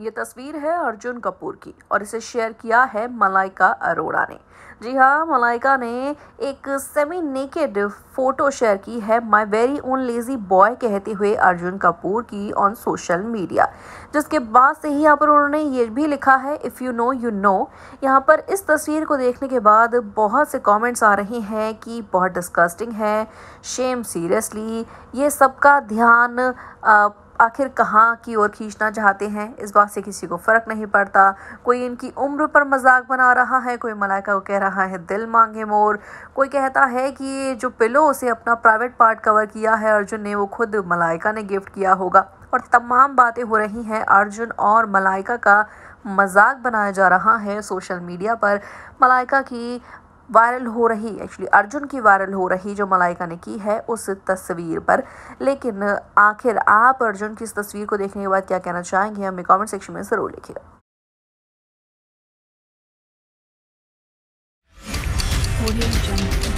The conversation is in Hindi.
ये तस्वीर है अर्जुन कपूर की और इसे शेयर किया है मलाइका अरोड़ा ने जी हाँ मलाइका ने एक सेमी नेकेड फोटो शेयर की है my very own lazy boy कहते हुए अर्जुन कपूर की ऑन सोशल मीडिया जिसके बाद से ही यहाँ पर उन्होंने ये भी लिखा है if you know you know यहाँ पर इस तस्वीर को देखने के बाद बहुत से कमेंट्स आ रहे हैं कि बहुत डिस्कस्टिंग है शेम सीरियसली ये सबका ध्यान आ, आखिर कहाँ की ओर खींचना चाहते हैं इस बात से किसी को फ़र्क नहीं पड़ता कोई इनकी उम्र पर मजाक बना रहा है कोई मलाइका को कह रहा है दिल मांगे मोर कोई कहता है कि ये जो पिलो उसे अपना प्राइवेट पार्ट कवर किया है अर्जुन ने वो खुद मलाइका ने गिफ्ट किया होगा और तमाम बातें हो रही हैं अर्जुन और मलाइका का मजाक बनाया जा रहा है सोशल मीडिया पर मलाइका की वायरल हो रही एक्चुअली अर्जुन की वायरल हो रही जो मलाइका ने की है उस तस्वीर पर लेकिन आखिर आप अर्जुन की इस तस्वीर को देखने के बाद क्या कहना चाहेंगे हमें कमेंट सेक्शन में ज़रूर लिखिएगा audio jungle